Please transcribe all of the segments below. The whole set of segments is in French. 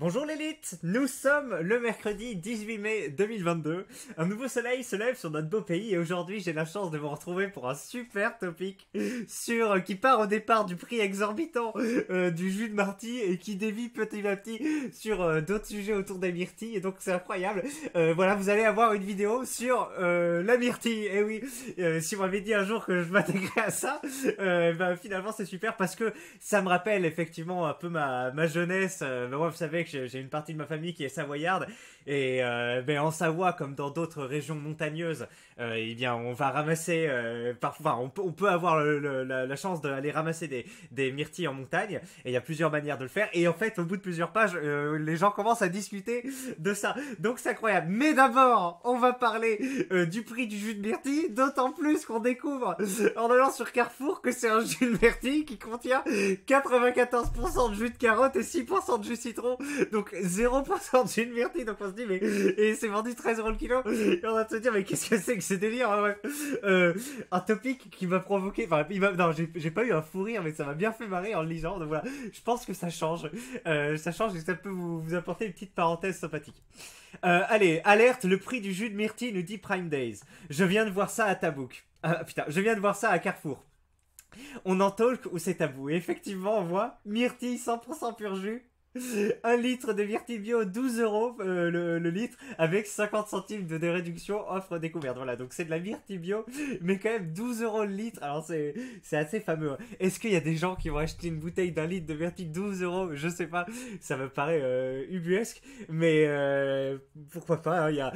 Bonjour l'élite, nous sommes le mercredi 18 mai 2022. Un nouveau soleil se lève sur notre beau pays et aujourd'hui j'ai la chance de vous retrouver pour un super topic sur euh, qui part au départ du prix exorbitant euh, du jus de marty et qui dévie petit à petit sur euh, d'autres sujets autour des myrtilles et donc c'est incroyable. voilà, vous allez avoir une vidéo sur la myrtille. Et eh oui, si vous m'avez dit un jour que je m'attaquerais à ça, bah, finalement c'est super parce que ça me rappelle effectivement un peu ma, jeunesse. Mais bah, vous savez que j'ai une partie de ma famille qui est savoyarde et euh, ben en Savoie comme dans d'autres régions montagneuses, euh, eh bien on va ramasser euh, parfois on, peut avoir la, chance d'aller ramasser des, des myrtilles en montagne et il y a plusieurs manières de le faire et en fait au bout de plusieurs pages euh, les gens commencent à discuter de ça. Donc c'est incroyable. Mais d'abord, on va parler du prix du jus de myrtille, d'autant plus qu'on découvre en allant sur Carrefour que c'est un jus de myrtille qui contient 94% de jus de carotte et 6% de jus de citron. Donc 0% d'une myrtille, Donc on se dit, mais et c'est vendu 13 euros le kilo. Et on va se dire, mais qu'est-ce que c'est que ce délire hein, euh, Un topic qui m'a provoqué. Enfin, il non, j'ai, pas eu un fou rire, mais ça m'a bien fait marrer en le lisant. Donc voilà, je pense que ça change. Euh, ça change et ça peut vous, vous apporter une petite parenthèse sympathique. Euh, allez, alerte, le prix du jus de myrtille nous dit Prime Days. Je viens de voir ça à Tabouk. Ah putain, je viens de voir ça à Carrefour. On en talk ou c'est tabou. Et effectivement, on voit myrtille 100% pur jus, un litre de Virtibio, 12 euros euh, le, litre, avec 50 centimes de, réduction offre découverte. Voilà, donc c'est de la Virtibio, mais quand même 12 euros le litre. Alors c'est, assez fameux. Hein. Est-ce qu'il y a des gens qui vont acheter une bouteille d'un litre de Virtibio, 12 euros Je sais pas, ça me paraît euh, ubuesque, mais euh, pourquoi pas. Hein, il y a,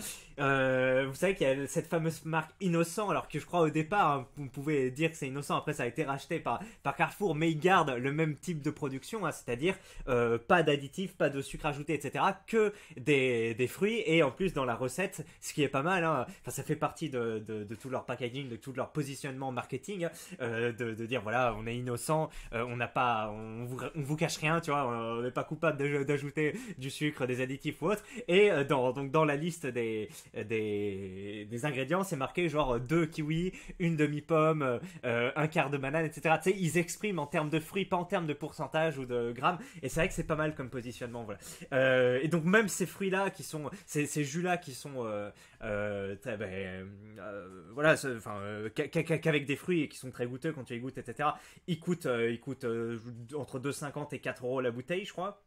vous savez qu'il y a cette fameuse marque Innocent, alors que je crois au départ, hein, vous pouvez dire que c'est Innocent, après ça a été racheté par, par Carrefour, mais ils gardent le même type de production, c'est-à-dire pas d'additifs, pas de sucre ajouté, etc. Que des, des, fruits. Et en plus, dans la recette, ce qui est pas mal, hein, ça fait partie de, de, tout leur packaging, de tout leur positionnement marketing, euh, de, de, dire voilà, on est innocent, euh, on n'a pas, on vous, on vous, cache rien, tu vois, on n'est pas coupable d'ajouter du sucre, des additifs ou autre. Et euh, dans, donc dans la liste des, des, des ingrédients, c'est marqué genre deux kiwis, une demi-pomme, un quart de banane, etc. Tu sais, ils expriment en termes de fruits, pas en termes de pourcentage ou de grammes. Et c'est vrai que c'est pas mal comme positionnement. Voilà. Euh, et donc même ces fruits-là qui sont, ces, jus-là qui sont, voilà, enfin, qu'avec des fruits et qui sont très goûteux quand tu les goûtes, etc. Ils coûtent, euh, ils coûtent euh, entre 2,50 et 4 euros la bouteille, je crois.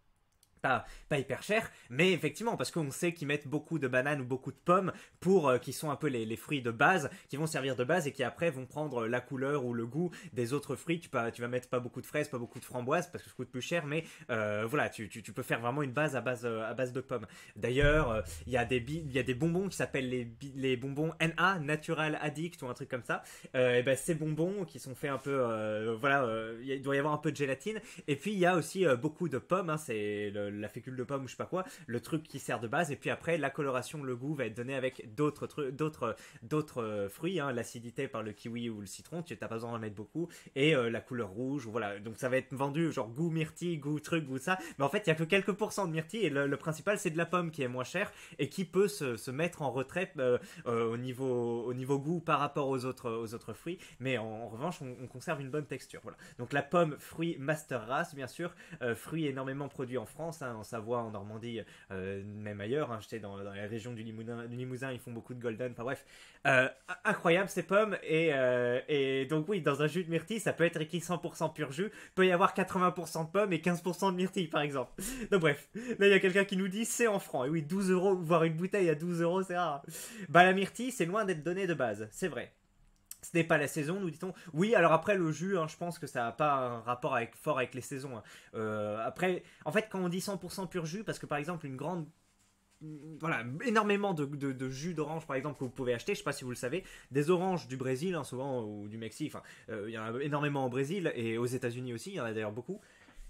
Pas, pas, hyper cher, mais effectivement, parce qu'on sait qu'ils mettent beaucoup de bananes ou beaucoup de pommes pour euh, qui sont un peu les, fruits de base, qui vont servir de base et qui après vont prendre la couleur ou le goût des autres fruits. Tu, tu vas mettre pas beaucoup de fraises, pas beaucoup de framboises parce que ça coûte plus cher, mais euh, voilà, tu, peux faire vraiment une base à base, euh, de pommes. D'ailleurs, il y, y, a des bonbons qui s'appellent les, bonbons NA, Natural Addict ou un truc comme ça. et ben, ces bonbons qui sont faits un peu, voilà, il doit y avoir un peu de gélatine. Et puis il y a aussi beaucoup de pommes, hein, c'est le la fécule de pomme ou je sais pas quoi, le truc qui sert de base, et puis après la coloration, le goût va être donné avec d'autres trucs, d'autres, d'autres euh, fruits, hein. l'acidité par le kiwi ou le citron, tu n'as pas besoin d'en mettre beaucoup, et euh, la couleur rouge, voilà, donc ça va être vendu genre goût myrtille, goût truc, goût ça, mais en fait il y a que quelques pourcents de myrtille et le, principal c'est de la pomme qui est moins chère et qui peut se, mettre en retrait euh, au niveau au niveau goût par rapport aux autres aux autres fruits, mais en, revanche on, on, conserve une bonne texture, voilà. Donc la pomme fruit master race bien sûr, fruit énormément produit en France Hein, en Savoie, en Normandie, euh, même ailleurs. Hein, J'étais dans, la région du Limousin, du Limousin, ils font beaucoup de golden. Enfin bref, euh, incroyable ces pommes. Et, euh, et, donc oui, dans un jus de myrtille, ça peut être écrit 100% pur jus. Peut y avoir 80% de pommes et 15% de myrtille, par exemple. Donc bref, là il y a quelqu'un qui nous dit c'est en francs. Et oui, 12 euros, voir une bouteille à 12 euros, c'est rare. Bah la myrtille, c'est loin d'être donné de base, c'est vrai ce n'est pas la saison, nous dit-on. Oui, alors après le jus, hein, je pense que ça n'a pas un rapport fort avec les saisons. Hein. Euh, après, en fait, quand on dit 100% pur jus, parce que par exemple, une grande voilà, énormément de, jus d'orange par exemple que vous pouvez acheter, je sais pas si vous le savez, des oranges du Brésil hein, souvent ou du Mexique, enfin euh, il y en a énormément au Brésil et aux États-Unis aussi, il y en a d'ailleurs beaucoup.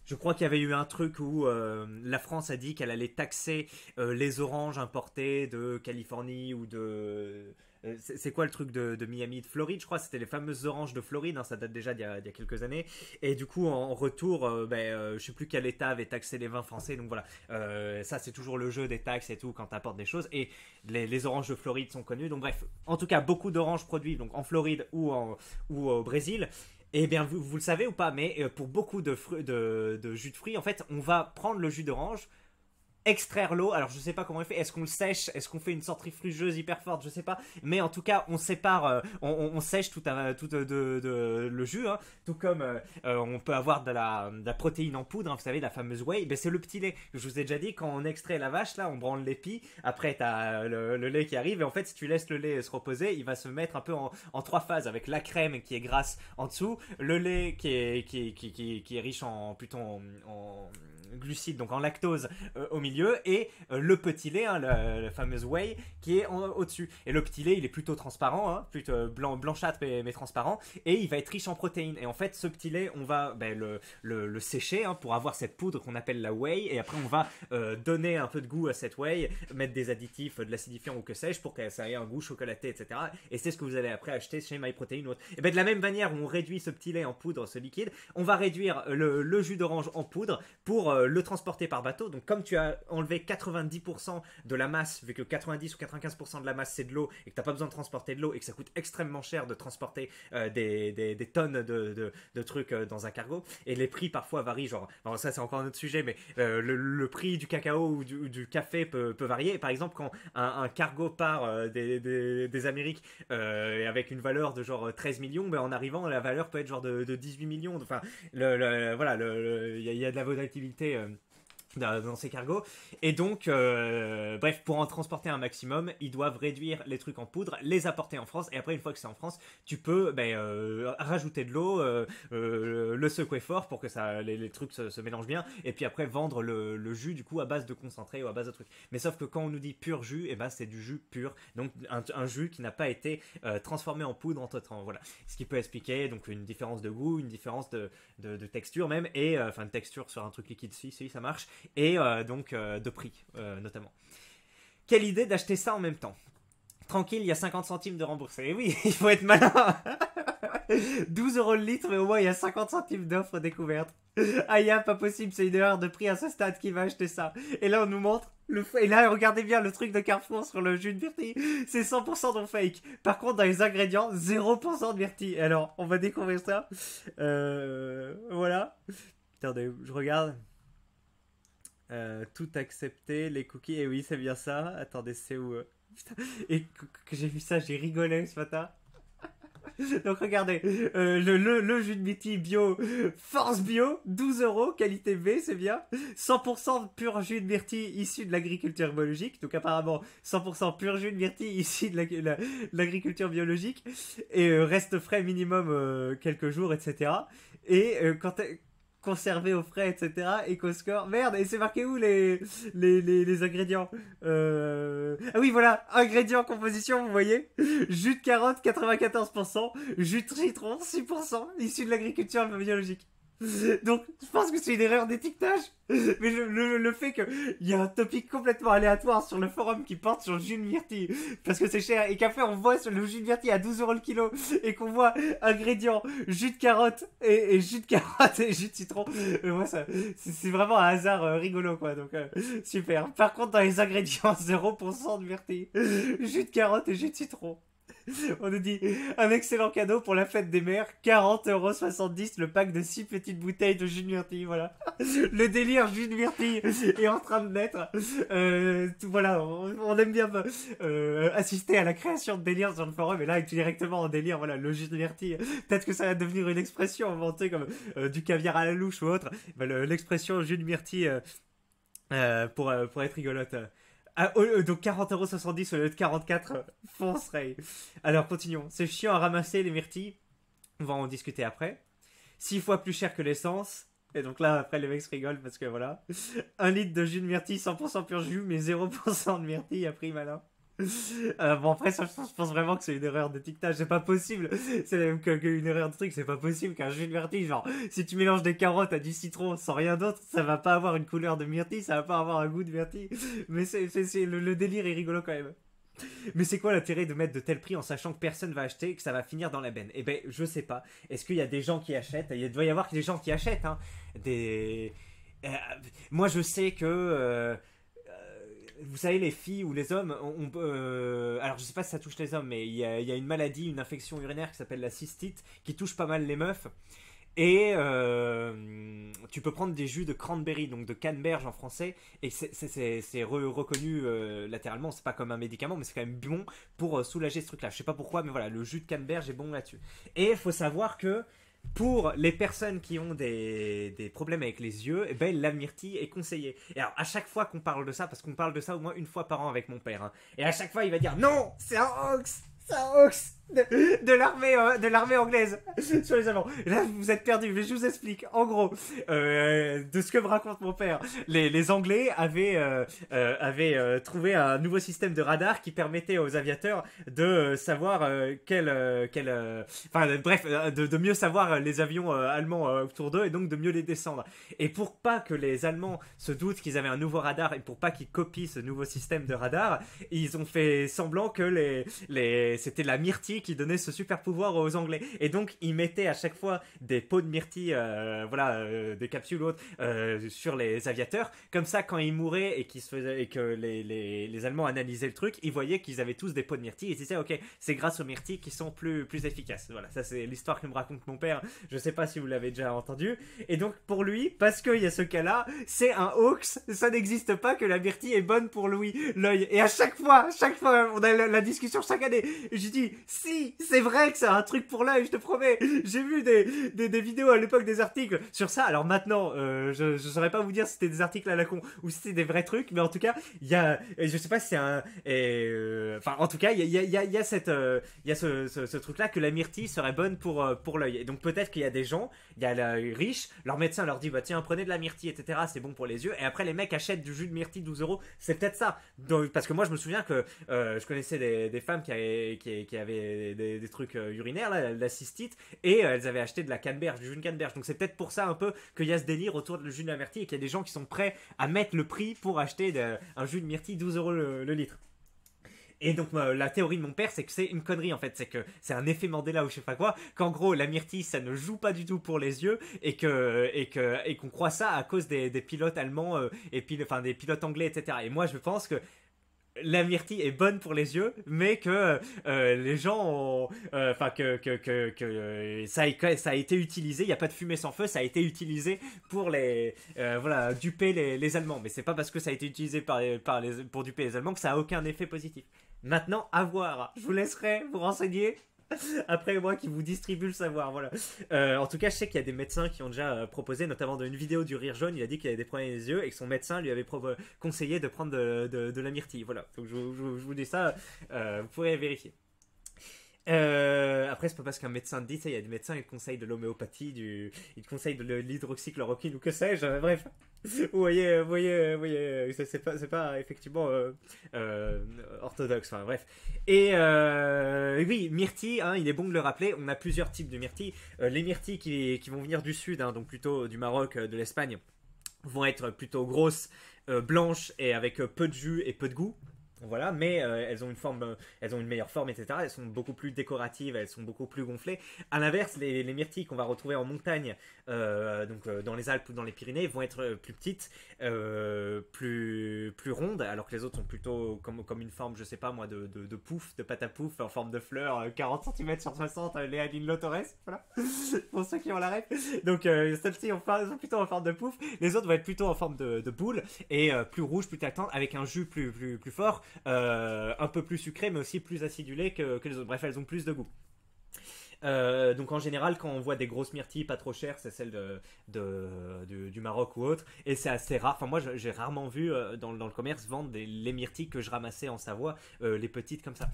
Je crois qu'il y avait eu un truc où euh, la France a dit qu'elle allait taxer les oranges importées de Californie ou de euh, c'est quoi le truc de, Miami, de Floride, je crois, c'était les fameuses oranges de Floride, hein, ça date déjà d'il y, a quelques années. Et du coup, en retour, je euh, ne ben, euh, je sais plus quel État avait taxé les vins français, donc voilà. ça, c'est toujours le jeu des taxes et tout quand tu apportes des choses. Et les, oranges de Floride sont connues, donc bref, en tout cas, beaucoup d'oranges produites donc en Floride ou, au Brésil. Et eh bien, vous, le savez ou pas, mais pour beaucoup de jus de fruits, en fait, on va prendre le jus d'orange, extraire l'eau. Alors je sais pas comment on fait. Est-ce qu'on le sèche Est-ce qu'on fait une centrifugeuse hyper forte Je sais pas. Mais en tout cas, on sépare, euh, on, sèche tout, euh, tout euh, de, le jus, hein. tout comme on peut avoir de la, protéine en poudre. Hein, vous savez, la fameuse whey. Ben, c'est le petit lait. Je vous ai déjà dit quand on extrait la vache, là, on branle l'épi. Après, tu le, le lait qui arrive. Et en fait, si tu laisses le lait se reposer, il va se mettre un peu en, trois phases avec la crème qui est grasse en dessous, le lait qui est qui qui, riche en en glucides, donc en lactose euh, au milieu, et euh, le petit lait, hein, le, whey, qui est au-dessus. Et le petit lait, il est plutôt transparent, hein, plutôt euh, blanc, blanchâtre mais, transparent, et il va être riche en protéines. Et en fait, ce petit lait, on va ben, le, le, sécher hein, pour avoir cette poudre qu'on appelle la whey, et après on va donner un peu de goût à cette whey, mettre des additifs, de l'acidifiant ou que sais-je, pour qu'elle ça ait un goût chocolaté, etc. Et c'est ce que vous allez après acheter chez MyProtein ou autre. Et ben, de la même manière où on réduit ce petit lait en poudre, ce liquide, on va réduire le jus d'orange en poudre pour euh, le transporter par bateau. Donc comme tu as enlevé 90% de la masse, vu que 90 ou 95% de la masse c'est de l'eau et que t'as pas besoin de transporter de l'eau et que ça coûte extrêmement cher de transporter euh, des, tonnes de, trucs euh, dans un cargo. Et les prix parfois varient, genre, ça c'est encore un autre sujet, mais le, prix du cacao ou du, café peut, varier. par exemple, quand un, cargo part des, des, Amériques avec une valeur de genre 13 millions, ben, en arrivant la valeur peut être genre de, 18 millions. Enfin, le, voilà, il y a de la volatilité Um. dans ces cargos. Et donc, euh, bref, pour en transporter un maximum, ils doivent réduire les trucs en poudre, les apporter en France, et après, une fois que c'est en France, tu peux ben, euh, rajouter de l'eau, euh, le secouer fort pour que ça, les, trucs se, mélangent bien, et puis après, vendre le, jus, du coup, à base de concentré ou à base de trucs. Mais sauf que quand on nous dit pur jus, et eh ben, c'est du jus pur, donc un, jus qui n'a pas été transformé en poudre entre-temps, voilà. Ce qui peut expliquer, donc, une différence de goût, une différence de, de, texture même, et, enfin, de texture sur un truc liquide, si, si, ça marche, et euh, donc euh, de prix euh, notamment. Quelle idée d'acheter ça en même temps. Tranquille, il y a 50 centimes de remboursement. Et eh oui, il faut être malin. 12 euros le litre, mais au moins il y a 50 centimes d'offres découvertes. Ah, pas possible, c'est une erreur de prix à ce stade qui va acheter ça. Et là, on nous montre. Le et là, regardez bien le truc de Carrefour sur le jus de myrtille. C'est 100% non fake. Par contre, dans les ingrédients, 0% de myrtille. Alors, on va découvrir ça. voilà. Attendez, je regarde. Euh, tout accepter, les cookies. Et oui, c'est bien ça. Attendez, c'est où Putain. Euh et que j'ai vu ça, j'ai rigolé ce matin. Donc regardez, euh, le, le, jus de myrtille bio, force bio, 12 euros, qualité B, c'est bien. 100% pur jus de myrtille issu de l'agriculture biologique. Donc apparemment, 100% pur jus de myrtille issu de l'agriculture biologique. Et reste frais minimum quelques jours, etc. Et quand, Conserver au frais, etc. Et score, merde, et c'est marqué où les, les, ingrédients euh, Ah oui, voilà, ingrédients, composition, vous voyez Jus de carotte, 94%, jus de citron, 6%, issu de l'agriculture biologique. Donc, je pense que c'est une erreur d'étiquetage. Mais le, le, le fait qu'il y a un topic complètement aléatoire sur le forum qui porte sur le jus de myrtille parce que c'est cher, et qu'après on voit sur le de myrtille à 12 euros le kilo, et qu'on voit ingrédients jus de carotte, et, jus de carotte, et jus de citron, euh, moi ça, c'est vraiment un hasard euh, rigolo quoi, donc euh, super. Par contre, dans les ingrédients, 0% de myrtille, jus de carotte et jus de citron. On nous dit un excellent cadeau pour la fête des mères, 40,70€ le pack de 6 petites bouteilles de jus de myrtille, voilà. Le délire jus de myrtille est en train de naître. Euh, voilà, on, aime bien euh, assister à la création de délire sur le forum, et là, directement en délire, voilà, le jus de myrtille, peut-être que ça va devenir une expression inventée comme euh, du caviar à la louche ou autre. L'expression jus de myrtille... pour, pour être rigolote. Ah, donc 40,70€ au lieu de 44, fonce Ray. Alors continuons. C'est chiant à ramasser les myrtilles. On va en discuter après. 6 fois plus cher que l'essence. Et donc là, après, les mecs se rigolent parce que voilà. 1 litre de jus de myrtille 100% pur jus, mais 0% de myrtille à prix malin. Euh, bon, après, je pense vraiment que c'est une erreur de d'étiquetage. C'est pas possible. C'est même que une erreur de truc. C'est pas possible qu'un jus de myrtille, genre, si tu mélanges des carottes à du citron sans rien d'autre, ça va pas avoir une couleur de myrtille, ça va pas avoir un goût de myrtille. Mais c'est, le, le délire est rigolo quand même. Mais c'est quoi l'intérêt de mettre de tels prix en sachant que personne va acheter et que ça va finir dans la benne Et eh ben, je sais pas. Est-ce qu'il y a des gens qui achètent Il doit y avoir des gens qui achètent, hein. Des. Euh, moi, je sais que. Euh, vous savez, les filles ou les hommes, on, peut. Euh, alors, je sais pas si ça touche les hommes, mais il y, a, une maladie, une infection urinaire qui s'appelle la cystite, qui touche pas mal les meufs. Et euh, tu peux prendre des jus de cranberry, donc de canneberge en français, et c'est reconnu euh, latéralement, c'est pas comme un médicament, mais c'est quand même bon pour soulager ce truc-là. Je sais pas pourquoi, mais voilà, le jus de canneberge est bon là-dessus. Et il faut savoir que pour les personnes qui ont des, des problèmes avec les yeux, eh ben, la myrtille est conseillée. Et alors, à chaque fois qu'on parle de ça, parce qu'on parle de ça au moins une fois par an avec mon père, hein, et à chaque fois, il va dire Non, c'est un hoax C'est un de, l'armée euh, de l'armée anglaise sur les Allemands. Là, vous êtes perdus, mais je vous explique. En gros, euh, de ce que me raconte mon père, les, Anglais avaient euh, trouvé un nouveau système de radar qui permettait aux aviateurs de savoir quel enfin bref de, mieux savoir les avions allemands autour d'eux et donc de mieux les descendre. Et pour pas que les Allemands se doutent qu'ils avaient un nouveau radar et pour pas qu'ils copient ce nouveau système de radar, ils ont fait semblant que les les c'était la myrtille qui donnait ce super pouvoir aux Anglais. Et donc, ils mettaient à chaque fois des pots de myrtilles, euh, voilà, euh, des capsules ou autres, euh, sur les aviateurs. Comme ça, quand ils mouraient et, se faisaient, et que les, les, les, Allemands analysaient le truc, ils voyaient qu'ils avaient tous des pots de myrtilles. ils disaient, ok, c'est grâce aux myrtilles qu'ils sont plus, plus efficaces. Voilà, ça c'est l'histoire que me raconte mon père. Je sais pas si vous l'avez déjà entendu. Et donc, pour lui, parce qu'il y a ce cas-là, c'est un hoax. Ça n'existe pas que la myrtille est bonne pour lui. l'œil. Et à chaque fois, chaque fois, on a la, discussion chaque année. Je dis, c'est vrai que c'est un truc pour l'œil, je te promets. J'ai vu des, des, vidéos à l'époque, des articles sur ça. Alors maintenant, euh, je saurais pas vous dire si c'était des articles à la con ou si c'était des vrais trucs, mais en tout cas, il y a, je sais pas si c'est un, euh, enfin, en tout cas, il y a, y a, cette, euh, il y a ce, ce, truc-là que la myrtille serait bonne pour pour l'œil. Et donc peut-être qu'il y a des gens, il y a les riches, leur médecin leur dit bah tiens prenez de la myrtille, etc. C'est bon pour les yeux. Et après les mecs achètent du jus de myrtille 12 euros. C'est peut-être ça. parce que moi je me souviens que je connaissais des, des femmes qui qui, qui avaient des, trucs euh, urinaires, là, la cystite, et euh, elles avaient acheté de la canneberge, du jus de canneberge. Donc c'est peut-être pour ça un peu qu'il y a ce délire autour du jus de la myrtille et qu'il y a des gens qui sont prêts à mettre le prix pour acheter un jus de myrtille 12 euros le, litre. Et donc la théorie de mon père, c'est que c'est une connerie en fait, c'est que c'est un effet Mandela ou je sais pas quoi, qu'en gros la myrtille ça ne joue pas du tout pour les yeux et que et que et qu'on croit ça à cause des, pilotes allemands euh, et puis enfin des pilotes anglais etc. Et moi je pense que la myrtille est bonne pour les yeux, mais que euh, les gens euh, Enfin, que, que, que, que euh, ça, a, été utilisé, il n'y a pas de fumée sans feu, ça a été utilisé pour les. voilà, duper les, les Allemands. Mais c'est pas parce que ça a été utilisé par, pour duper les Allemands que ça a aucun effet positif. Maintenant, à voir. Je vous laisserai vous renseigner Après moi qui vous distribue le savoir, voilà. Euh, en tout cas, je sais qu'il y a des médecins qui ont déjà euh, proposé, notamment dans une vidéo du rire jaune, il a dit qu'il avait des problèmes des yeux et que son médecin lui avait euh, conseillé de prendre de, la myrtille. Voilà, donc je, vous dis ça, vous pourrez vérifier. après, c'est pas parce qu'un médecin dit dit, il y a des médecins, qui conseillent de l'homéopathie, du... ils conseillent de l'hydroxychloroquine ou que sais-je, bref. vous voyez, euh, voyez, euh, euh, c'est pas, effectivement orthodoxe. Enfin bref. Et oui, myrtille, hein, il est bon de le rappeler. On a plusieurs types de myrtilles. les myrtilles qui, vont venir du sud, hein, donc plutôt du Maroc, de l'Espagne, vont être plutôt grosses, blanches et avec peu de jus et peu de goût. Voilà, mais euh, elles ont une forme, euh, elles ont une meilleure forme, etc. Elles sont beaucoup plus décoratives, elles sont beaucoup plus gonflées. À l'inverse, les, myrtilles qu'on va retrouver en montagne, euh, donc dans les Alpes ou dans les Pyrénées, vont être plus petites, plus plus rondes, alors que les autres sont plutôt comme comme une forme, je sais pas moi, de, de, pouf, de pâte à pouf, en forme de fleur, 40 cm sur 60, les Aline voilà, pour ceux qui ont l'arrêt Donc celles-ci sont plutôt en forme de pouf, les autres vont être plutôt en forme de, boule et plus rouges, plus tactantes, avec un jus plus plus plus fort. Euh, un peu plus sucré mais aussi plus acidulé que, les autres. Bref, elles ont plus de goût. Euh, donc en général, quand on voit des grosses myrtilles pas trop chères, c'est celles de, du, Maroc ou autre, et c'est assez rare. Enfin moi, j'ai rarement vu euh, dans, le commerce vendre les myrtilles que je ramassais en Savoie, les petites comme ça.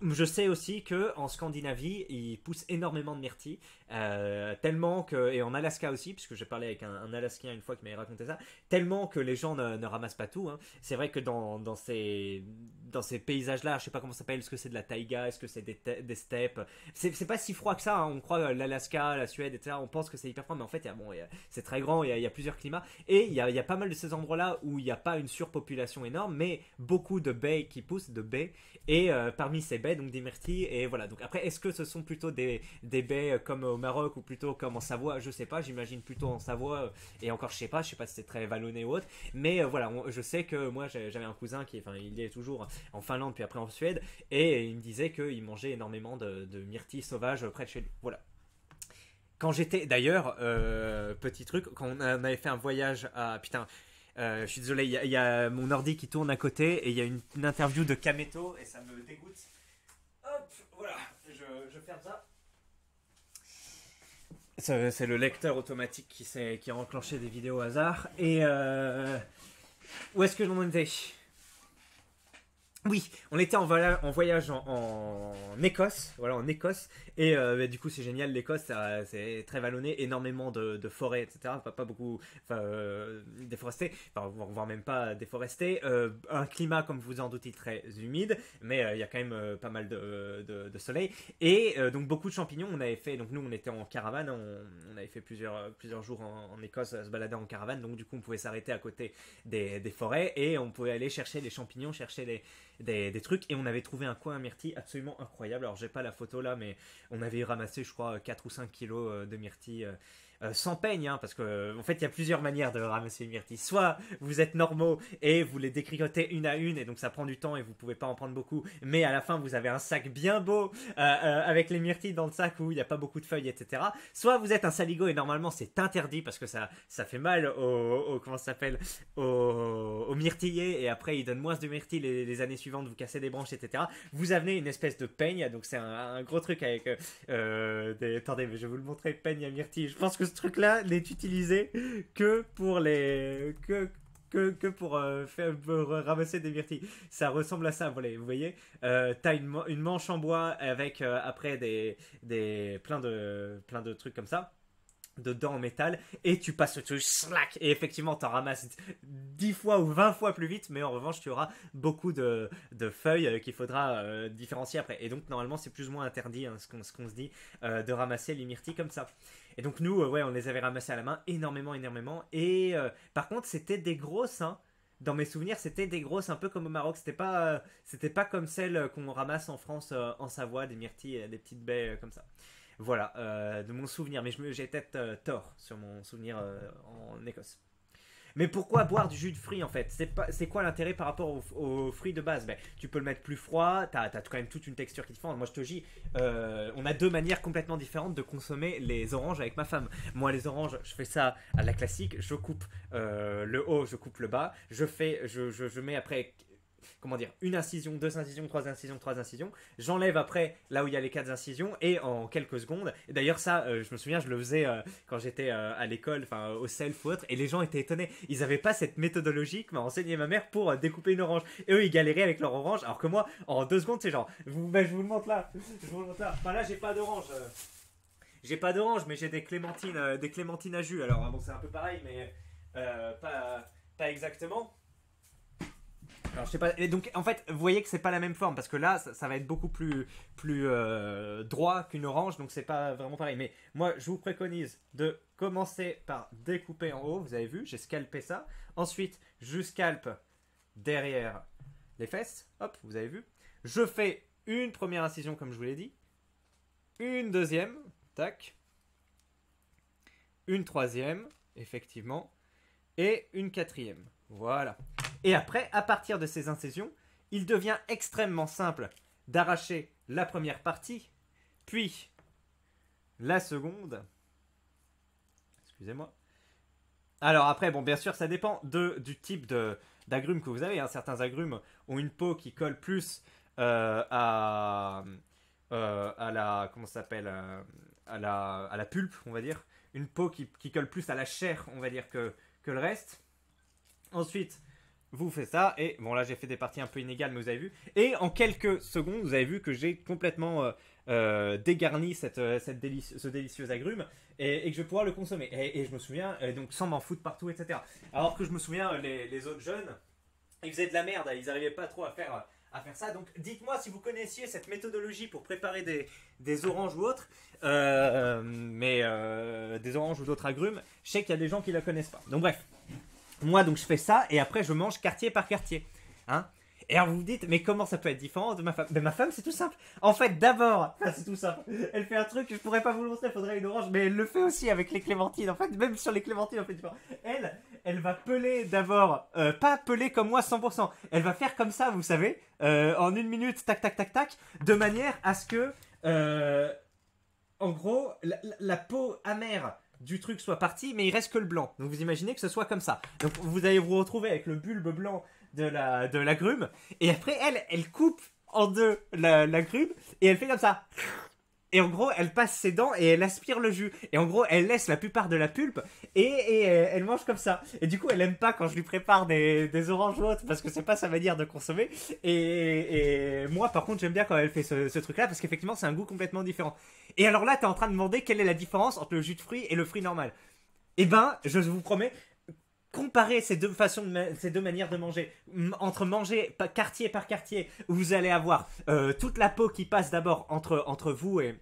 Je sais aussi que en Scandinavie, ils poussent énormément de myrtilles, euh, tellement que et en Alaska aussi, puisque j'ai parlé avec un, Alaskien une fois qui m'avait raconté ça, tellement que les gens ne, ramassent pas tout. Hein. C'est vrai que dans, ces dans ces paysages-là, je sais pas comment ça s'appelle, est-ce que c'est de la taïga, est-ce que c'est des, steppes, c'est pas si froid que ça. Hein. On croit euh, l'Alaska, la Suède, etc. On pense que c'est hyper froid, mais en fait, bon, c'est très grand, il y, a plusieurs climats et il y a, pas mal de ces endroits-là où il n'y a pas une surpopulation énorme, mais beaucoup de baies qui poussent, de baies et euh, parmi ces baies donc des myrtilles. Et voilà, donc après, est-ce que ce sont plutôt des, des baies euh, comme au Maroc ou plutôt comme en Savoie Je sais pas, j'imagine plutôt en Savoie. Euh, et encore, je sais pas, je sais pas si c'est très vallonné ou autre. Mais euh, voilà, je sais que moi, j'avais un cousin qui, enfin, il est toujours en Finlande, puis après en Suède. Et il me disait qu'il mangeait énormément de, de myrtilles sauvages près de chez lui. Voilà quand j'étais d'ailleurs petit truc quand on, avait fait un voyage à putain je suis désolé il y, a mon ordi qui tourne à côté et il y a une, une, interview de Kameto et ça me dégoûte c'est le lecteur automatique qui, qui a enclenché des vidéos au hasard. Et euh, où est-ce que l'on étais? Oui, on était en, voyage en, Écosse, voilà, en Écosse, et euh, bah, du coup c'est génial, l'Écosse c'est très vallonné, énormément de, forêts, etc. Pas, pas beaucoup euh, déforestées, enfin, voire même pas déforestées. Euh, un climat, comme vous en doutez, très humide, mais euh, il y a quand même pas mal de, soleil. Et donc beaucoup de champignons, on avait fait, donc nous on était en caravane, on, avait fait plusieurs, jours en, Écosse à se balader en caravane, donc du coup on pouvait s'arrêter à côté des, des forêts et on pouvait aller chercher les champignons, chercher les des, trucs. Et on avait trouvé un coin à myrtille absolument incroyable. Alors, j'ai pas la photo là, mais on avait ramassé, je crois, 4 ou 5 kilos euh, de myrtille euh, euh, sans peigne, hein, parce que euh, en fait il y a plusieurs manières de ramasser les myrtilles, Soit vous êtes normaux et vous les décricotez une à une et donc ça prend du temps et vous pouvez pas en prendre beaucoup, mais à la fin vous avez un sac bien beau euh, avec les myrtilles dans le sac où il n'y a pas beaucoup de feuilles, etc. Soit vous êtes un saligo et normalement c'est interdit parce que ça ça fait mal au, au comment ça s'appelle au, au myrtillier et après il donne moins de myrtilles les, années suivantes, vous cassez des branches, etc. Vous amenez une espèce de peigne, donc c'est un, gros truc avec attendez mais je vais vous le montrer peigne à myrtille. Je pense que ce truc-là n'est utilisé que pour les que que, pour, euh, faire, euh, ramasser des myrtilles. Ça ressemble à ça, vous voyez. Euh, T'as une, une, manche en bois avec euh, après des, des plein de plein de trucs comme ça dedans en métal et tu passes le truc slack et effectivement t'en ramasses 10 fois ou 20 fois plus vite mais en revanche tu auras beaucoup de, feuilles euh, qu'il faudra euh, différencier après et donc normalement c'est plus ou moins interdit hein, ce qu'on se dit euh, de ramasser les myrtilles comme ça et donc nous ouais on les avait ramassées à la main énormément énormément et par contre c'était des grosses hein, dans mes souvenirs, c'était des grosses, un peu comme au Maroc. C'était pas, c'était pas comme celles qu'on ramasse en France, en Savoie, des myrtilles, des petites baies comme ça. Voilà, euh, de mon souvenir. Mais j'ai peut-être euh, tort sur mon souvenir euh, en Écosse. Mais pourquoi boire du jus de fruits en fait C'est quoi l'intérêt par rapport aux fruits de base ben, Tu peux le mettre plus froid, t'as as quand même toute une texture qui différente. Moi je te dis, on a deux manières complètement différentes de consommer les oranges avec ma femme. Moi les oranges, je fais ça à la classique, je coupe le haut, je coupe le bas, je fais, je mets après comment dire, une incision, deux incisions, trois incisions, trois incisions. J'enlève après là où il y a les quatre incisions et en quelques secondes. et D'ailleurs, ça, euh, je me souviens, je le faisais euh, quand j'étais euh, à l'école, enfin au self ou autre, et les gens étaient étonnés. Ils n'avaient pas cette méthodologie que m'a enseigné ma mère pour découper une orange. Et eux, ils galéraient avec leur orange, alors que moi, en deux secondes, c'est genre, je vous le montre là, je vous là. là, j'ai pas d'orange. J'ai pas d'orange, mais j'ai des clémentines, des clémentines à jus. Alors ah bon, c'est un peu pareil, mais pas, pas exactement. Alors, je sais pas. Et donc, en fait, vous voyez que c'est pas la même forme parce que là, ça, va être beaucoup plus, plus euh, droit qu'une orange, donc c'est pas vraiment pareil. Mais moi, je vous préconise de commencer par découper en haut. Vous avez vu, j'ai scalpé ça. Ensuite, je scalpe derrière les fesses. Hop, vous avez vu. Je fais une première incision, comme je vous l'ai dit. Une deuxième, tac. Une troisième, effectivement. Et une quatrième. Voilà. Et après, à partir de ces incisions, il devient extrêmement simple d'arracher la première partie, puis la seconde. Excusez-moi. Alors après, bon, bien sûr, ça dépend de, du type d'agrumes que vous avez. Hein. Certains agrumes ont une peau qui colle plus euh, à, euh, à la comment s'appelle euh, à la, à la pulpe, on va dire. Une peau qui, colle plus à la chair, on va dire que, que le reste. Ensuite, vous faites ça, et bon là j'ai fait des parties un peu inégales, mais vous avez vu, et en quelques secondes, vous avez vu que j'ai complètement euh, euh, dégarni cette, euh, cette ce délicieux agrume, et, que je vais pouvoir le consommer. Et, je me souviens, et donc sans m'en foutre partout, etc. Alors que je me souviens, les, autres jeunes, ils faisaient de la merde, ils n'arrivaient pas trop à faire à faire ça. Donc dites-moi si vous connaissiez cette méthodologie pour préparer des, des oranges ou autres, mais des oranges ou d'autres agrumes. Je sais qu'il y a des gens qui la connaissent pas. Donc bref. Moi, donc, je fais ça et après, je mange quartier par quartier. Hein et alors, vous vous dites, mais comment ça peut être différent de ma femme Mais ben, ma femme, c'est tout simple. En fait, d'abord, c'est tout simple. Elle fait un truc, je pourrais pas vous le montrer, il faudrait une orange, mais elle le fait aussi avec les clémentines. En fait, même sur les clémentines, en fait, elle, elle va peler d'abord, euh, pas peler comme moi 100%. Elle va faire comme ça, vous savez, euh, en une minute, tac, tac, tac, tac, de manière à ce que, euh, en gros, la peau amère du truc soit parti, mais il reste que le blanc. Donc vous imaginez que ce soit comme ça. Donc vous allez vous retrouver avec le bulbe blanc de la de la grume et après elle, elle coupe en deux la la et elle fait comme ça. Et en gros, elle passe ses dents et elle aspire le jus. Et en gros, elle laisse la plupart de la pulpe et, euh, elle, mange comme ça. Et du coup, elle aime pas quand je lui prépare des, oranges ou parce que c'est pas sa manière de consommer. Et, moi, par contre, j'aime bien quand elle fait ce, truc-là parce qu'effectivement, c'est un goût complètement différent. Et alors là, t'es en train de demander quelle est la différence entre le jus de fruits et le fruit normal. Eh ben, je vous promets, Comparer ces deux façons, de ces deux manières de manger, entre manger quartier par quartier, vous allez avoir euh, toute la peau qui passe d'abord entre, entre vous et,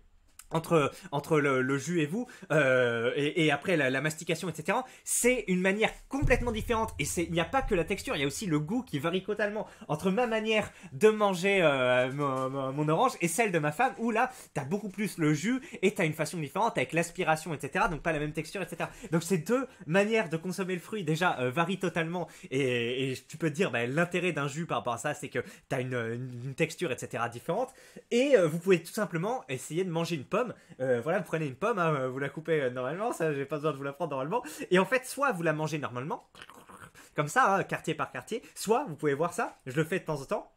entre, entre le, jus et vous, euh, et, après la, mastication, etc., c'est une manière complètement différente. Et il n'y a pas que la texture, il y a aussi le goût qui varie totalement entre ma manière de manger euh, mon, orange et celle de ma femme, où là, t'as beaucoup plus le jus et t'as une façon différente avec l'aspiration, etc., donc pas la même texture, etc. Donc ces deux manières de consommer le fruit, déjà, varie euh, varient totalement. Et, tu peux te dire, bah, l'intérêt d'un jus par rapport à ça, c'est que t'as as une, une, texture, etc., différente. Et vous pouvez tout simplement essayer de manger une pomme euh, voilà, vous prenez une pomme, hein, euh, vous la coupez euh, normalement, ça j'ai pas besoin de vous la prendre normalement. Et en fait, soit vous la mangez normalement, comme ça, hein, quartier par quartier, soit vous pouvez voir ça, je le fais de temps en temps.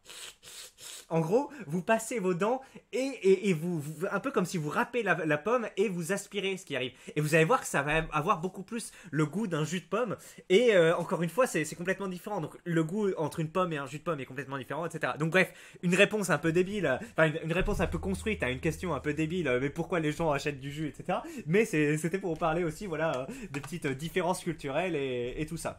En gros, vous passez vos dents et, et, vous, un peu comme si vous râpez la, pomme et vous aspirez ce qui arrive. Et vous allez voir que ça va avoir beaucoup plus le goût d'un jus de pomme. Et euh, encore une fois, c'est complètement différent. Donc le goût entre une pomme et un jus de pomme est complètement différent, etc. Donc bref, une réponse un peu débile, enfin une, réponse un peu construite à une question un peu débile. Euh, mais pourquoi les gens achètent du jus, etc. Mais c'était pour vous parler aussi, voilà, euh, des petites différences culturelles et tout ça.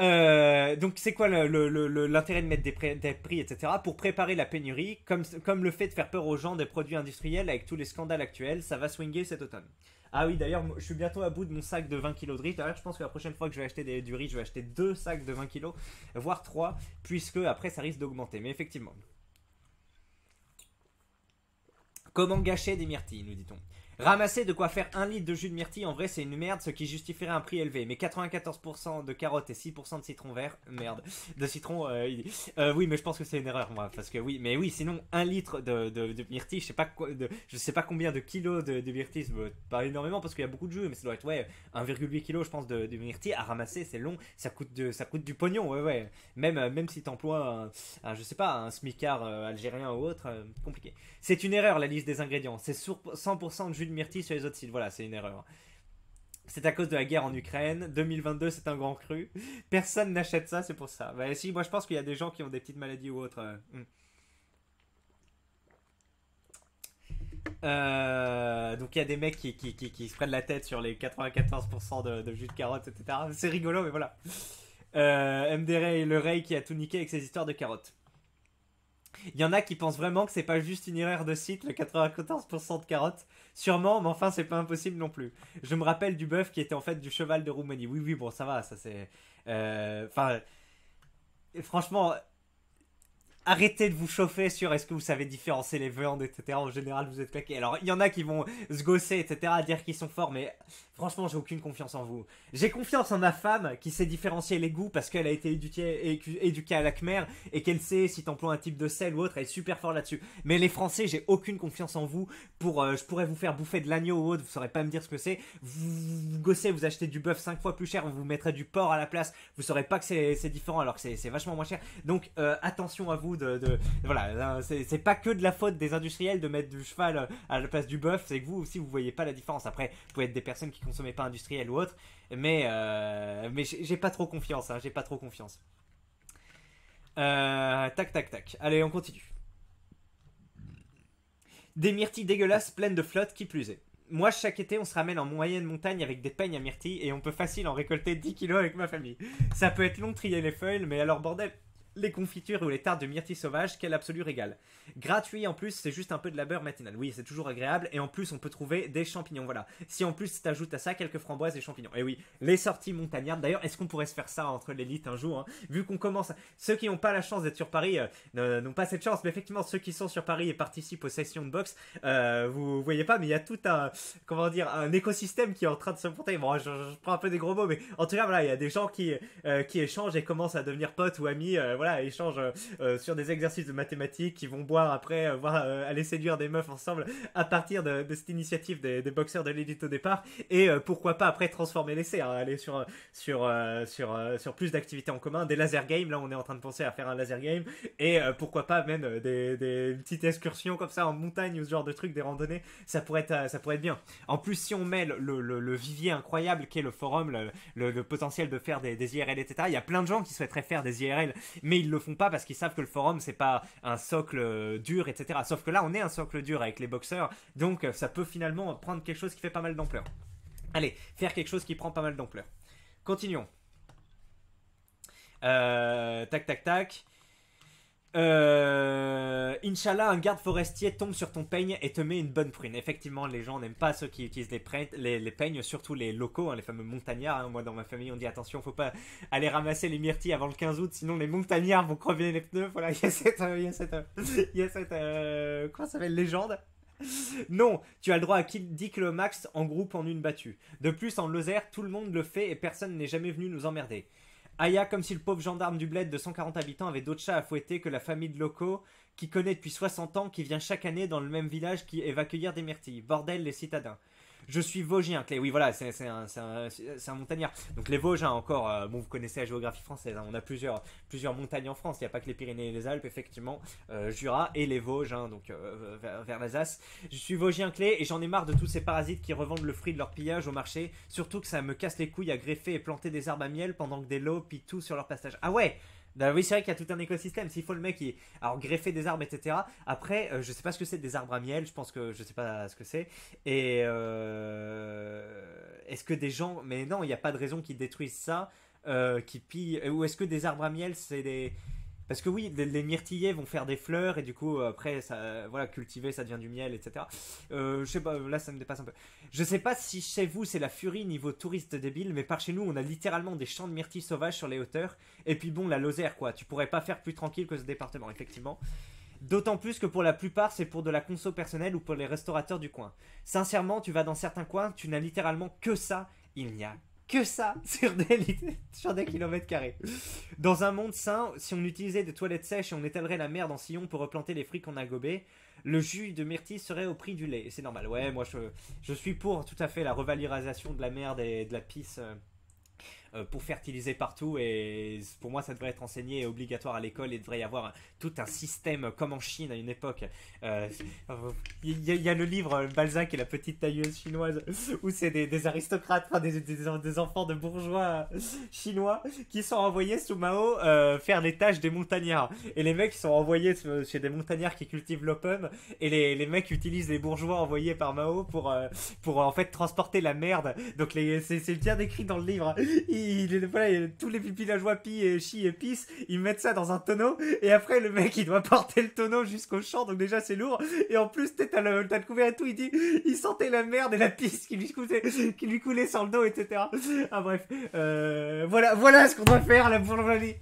Euh, donc c'est quoi l'intérêt de mettre des, prix, etc. Pour préparer la pénurie, comme, le fait de faire peur aux gens des produits industriels avec tous les scandales actuels, ça va swinguer cet automne. Ah oui, d'ailleurs, je suis bientôt à bout de mon sac de 20 kg de riz. D'ailleurs, je pense que la prochaine fois que je vais acheter du riz, je vais acheter deux sacs de 20 kg, voire 3 puisque après ça risque d'augmenter. Mais effectivement. Comment gâcher des myrtilles, nous dit-on Ramasser de quoi faire un litre de jus de myrtille, en vrai, c'est une merde, ce qui justifierait un prix élevé. Mais 94% de carottes et 6% de citron vert, merde, de citron, euh, euh, oui, mais je pense que c'est une erreur, moi, parce que oui, mais oui, sinon, un litre de, de, myrtille, je sais pas de, je sais pas combien de kilos de, de myrtille, pas énormément, parce qu'il y a beaucoup de jus, mais ça doit être, ouais, 1,8 kg, je pense, de, de myrtille à ramasser, c'est long, ça coûte, de, ça coûte du pognon, ouais, ouais. Même, euh, même si t'emploies, je sais pas, un smicard algérien ou autre, compliqué. C'est une erreur, la liste des ingrédients. C'est 100% de jus de myrtille sur les autres sites. Voilà, c'est une erreur. C'est à cause de la guerre en Ukraine. 2022, c'est un grand cru. Personne n'achète ça, c'est pour ça. Bah si, moi je pense qu'il y a des gens qui ont des petites maladies ou autres. Euh, hum. euh, donc il y a des mecs qui, qui, qui, se prennent la tête sur les 94% de, jus de carotte, etc. C'est rigolo, mais voilà. Euh, le Ray qui a tout niqué avec ses histoires de carottes. Il y en a qui pensent vraiment que c'est pas juste une erreur de site, le 94% de carottes. Sûrement, mais enfin, c'est pas impossible non plus. Je me rappelle du bœuf qui était en fait du cheval de Roumanie. Oui, oui, bon, ça va, ça c'est. Euh, enfin. franchement, arrêtez de vous chauffer sur est-ce que vous savez différencier les viandes, etc. En général, vous êtes claqués. Alors, il y en a qui vont se gosser, etc., dire qu'ils sont forts, mais Franchement, j'ai aucune confiance en vous. J'ai confiance en ma femme qui sait différencier les goûts parce qu'elle a été éduquée, à la Khmer et qu'elle sait si t'emploies un type de sel ou autre, elle est super forte là-dessus. Mais les Français, j'ai aucune confiance en vous. Pour, euh, je pourrais vous faire bouffer de l'agneau ou autre, vous saurez pas me dire ce que c'est. Vous, vous, gossez, vous achetez du bœuf 5 fois plus cher, vous mettrez du porc à la place, vous saurez pas que c'est différent alors que c'est vachement moins cher. Donc euh, attention à vous de, voilà, c'est pas que de la faute des industriels de mettre du cheval euh, à la place du bœuf, c'est que vous aussi vous voyez pas la différence. Après, vous pouvez être des personnes qui consommé pas industriel ou autre. Mais, euh, mais j'ai pas trop confiance, hein, j'ai pas trop confiance. Euh, tac, tac, tac. Allez, on continue. Des myrtilles dégueulasses pleines de flotte, qui plus est. Moi, chaque été, on se ramène en moyenne montagne avec des peignes à myrtilles et on peut facile en récolter 10 kilos avec ma famille. Ça peut être long de trier les feuilles, mais alors bordel, les confitures ou les tartes de myrtille sauvage, quel absolu régal. Gratuit en plus, c'est juste un peu de la beurre matinale. Oui, c'est toujours agréable et en plus on peut trouver des champignons, voilà. Si en plus t'ajoutes à ça quelques framboises et champignons. Et oui, les sorties montagnardes. D'ailleurs, est-ce qu'on pourrait se faire ça entre l'élite un jour hein Vu qu'on commence, ceux qui n'ont pas la chance d'être sur Paris euh, n'ont pas cette chance, mais effectivement ceux qui sont sur Paris et participent aux sessions de boxe, euh, vous voyez pas, mais il y a tout un, comment dire, un écosystème qui est en train de se monter. Bon, je, prends un peu des gros mots, mais en tout cas voilà, il y a des gens qui euh, qui échangent et commencent à devenir potes ou amis. Voilà voilà, échangent euh, euh, sur des exercices de mathématiques, qui vont boire après, euh, voir, aller séduire des meufs ensemble à partir de, cette initiative des, boxeurs de l'élite au départ, et pourquoi pas après transformer l'essai, hein, aller sur, sur, sur, sur plus d'activités en commun, des laser games, là on est en train de penser à faire un laser game, et pourquoi pas même des, petites excursions comme ça en montagne ou ce genre de truc, des randonnées, ça pourrait être, ça pourrait être bien. En plus, si on mêle le, vivier incroyable qu'est le forum, le, potentiel de faire des, des IRL, etc., il y a plein de gens qui souhaiteraient faire des IRL, mais mais ils le font pas parce qu'ils savent que le forum c'est pas un socle euh, dur, etc. Sauf que là, on est un socle dur avec les boxeurs, donc euh, ça peut finalement prendre quelque chose qui fait pas mal d'ampleur. Allez, faire quelque chose qui prend pas mal d'ampleur. Continuons. Euh, tac, tac, tac. Euh, Inch'Allah, un garde forestier tombe sur ton peigne et te met une bonne prune. Effectivement, les gens n'aiment pas ceux qui utilisent les, les peignes, surtout les locaux, hein, les fameux montagnards. Hein. Moi, dans ma famille, on dit attention, faut pas aller ramasser les myrtilles avant le 15 août, sinon les montagnards vont crever les pneus. Voilà, il y a cette, euh, il y a cette, euh, il y a euh, s'appelle légende. Non, tu as le droit à 10 km max en groupe en une battue. De plus, en Lozère, tout le monde le fait et personne n'est jamais venu nous emmerder. Aya, comme si le pauvre gendarme du bled de 140 habitants avait d'autres chats à fouetter que la famille de locaux qui connaît depuis 60 ans, qui vient chaque année dans le même village qui et va cueillir des myrtilles. Bordel, les citadins. Je suis Vosgien, Clé. Oui, voilà, c'est un, montagnard. Donc les Vosges, encore, euh, bon, vous connaissez la géographie française. Hein. on a plusieurs, plusieurs montagnes en France. Il n'y a pas que les Pyrénées et les Alpes, effectivement. Euh, Jura et les Vosges, donc euh, vers, l'Alsace. Je suis Vosgien, Clé, et j'en ai marre de tous ces parasites qui revendent le fruit de leur pillage au marché. Surtout que ça me casse les couilles à greffer et planter des arbres à miel pendant que des lots pient tout sur leur passage. Ah ouais bah oui, c'est vrai qu'il y a tout un écosystème. S'il faut le mec, il... alors greffer des arbres, etc. Après, euh, je sais pas ce que c'est des arbres à miel. Je pense que je sais pas ce que c'est. Et euh, est-ce que des gens, mais non, il n'y a pas de raison qu'ils détruisent ça, euh, qu'ils pillent. Ou est-ce que des arbres à miel, c'est des parce que oui, les, les, vont faire des fleurs et du coup euh, après ça, euh, voilà, cultiver ça devient du miel, etc. Euh, je sais pas, là ça me dépasse un peu. Je sais pas si chez vous c'est la furie niveau touriste débile, mais par chez nous on a littéralement des champs de myrtilles sauvages sur les hauteurs. Et puis bon, la Lozère quoi, tu pourrais pas faire plus tranquille que ce département effectivement. D'autant plus que pour la plupart, c'est pour de la conso personnelle ou pour les restaurateurs du coin. Sincèrement, tu vas dans certains coins, tu n'as littéralement que ça, il n'y a que ça sur des, sur des kilomètres carrés. Dans un monde sain, si on utilisait des toilettes sèches et on étalerait la merde en sillon pour replanter les fruits qu'on a gobés, le jus de myrtille serait au prix du lait. C'est normal, ouais, moi je, je suis pour tout à fait la revalorisation de la merde et de la pisse. Euh, euh, pour fertiliser partout. Et pour moi, ça devrait être enseigné et obligatoire à l'école et devrait y avoir tout un système comme en Chine à une époque. Euh, il y, a le livre Balzac et la petite tailleuse chinoise où c'est des, aristocrates, enfin des, des, enfants de bourgeois chinois qui sont envoyés sous Mao euh, faire les tâches des montagnards. Et les mecs sont envoyés chez des montagnards qui cultivent l'opium et les, les, mecs utilisent les bourgeois envoyés par Mao pour, pour en fait transporter la merde. Donc c'est bien écrit dans le livre tous les villageois la pis et chi et pisse, ils mettent ça dans un tonneau et après le mec il doit porter le tonneau jusqu'au champ donc déjà c'est lourd et en plus t'as le, couvert et tout, il dit, il sentait la merde et la pisse qui lui coulait, sur le dos etc. Ah bref, euh, voilà, voilà ce qu'on doit faire là pour la vie.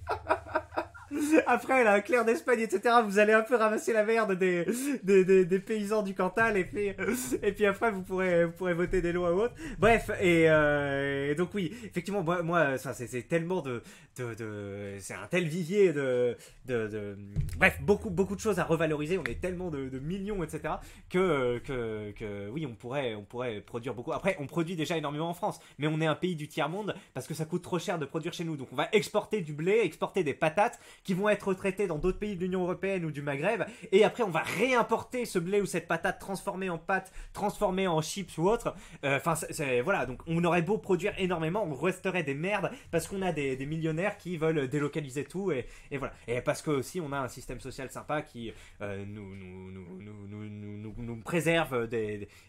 Après, la Claire d'Espagne, etc., vous allez un peu ramasser la merde des, des, des, paysans du Cantal, et puis, et puis après, vous pourrez, vous pourrez voter des lois ou autre. Bref, euh, et, donc oui, effectivement, moi, ça, c'est tellement de, de, c'est un tel vivier de, de, de, bref, beaucoup, beaucoup de choses à revaloriser, on est tellement de, de millions, etc., que, que, que, oui, on pourrait, on pourrait produire beaucoup. Après, on produit déjà énormément en France, mais on est un pays du tiers-monde parce que ça coûte trop cher de produire chez nous, donc on va exporter du blé, exporter des patates, qui vont être traités dans d'autres pays de l'Union Européenne ou du Maghreb, et après on va réimporter ce blé ou cette patate transformée en pâte, transformée en chips ou autre. Euh, enfin, voilà, donc on aurait beau produire énormément, on resterait des merdes parce qu'on a des, millionnaires qui veulent délocaliser tout, et, voilà. Et parce que aussi on a un système social sympa qui euh, nous, nous, nous, nous, préserve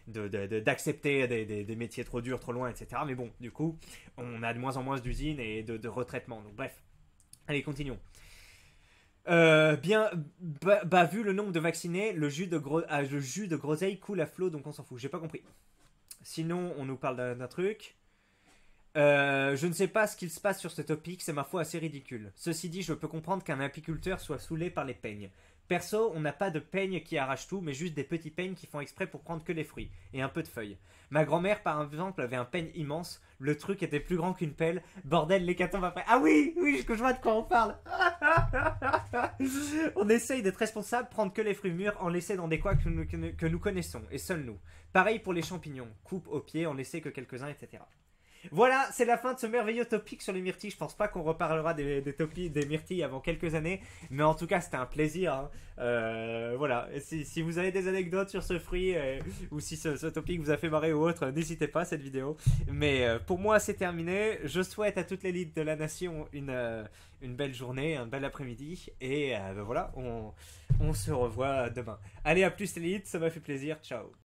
d'accepter des, des, métiers trop durs, trop loin, etc. Mais bon, du coup, on a de moins en moins d'usines et de, de retraitement. Donc bref, allez, continuons. Euh, bien, bah, vu le nombre de vaccinés, le jus de, ah, le jus de groseille coule à flot, donc on s'en fout. J'ai pas compris. Sinon, on nous parle d'un truc. Euh, je ne sais pas ce qu'il se passe sur ce topic, c'est ma foi assez ridicule. Ceci dit, je peux comprendre qu'un apiculteur soit saoulé par les peignes. Perso, on n'a pas de peigne qui arrache tout, mais juste des petits peignes qui font exprès pour prendre que les fruits, et un peu de feuilles. Ma grand-mère, par exemple, avait un peigne immense, le truc était plus grand qu'une pelle, bordel, l'hécatombe après. Ah oui, oui, je vois de quoi on parle On essaye d'être responsable, prendre que les fruits mûrs, en laisser dans des coins que nous, connaissons, et seuls nous. Pareil pour les champignons, coupe au pied, en laisser que quelques-uns, etc. Voilà, c'est la fin de ce merveilleux topic sur les myrtilles. Je pense pas qu'on reparlera des, myrtilles avant quelques années, mais en tout cas, c'était un plaisir. Hein. Euh, voilà, si, vous avez des anecdotes sur ce fruit euh, ou si ce, topic vous a fait marrer ou autre, n'hésitez pas à cette vidéo. Mais euh, pour moi, c'est terminé. Je souhaite à toute l'élite de la nation une, belle journée, un bel après-midi, et ben voilà, on, on se revoit demain. Allez, à plus l'élite, ça m'a fait plaisir. Ciao.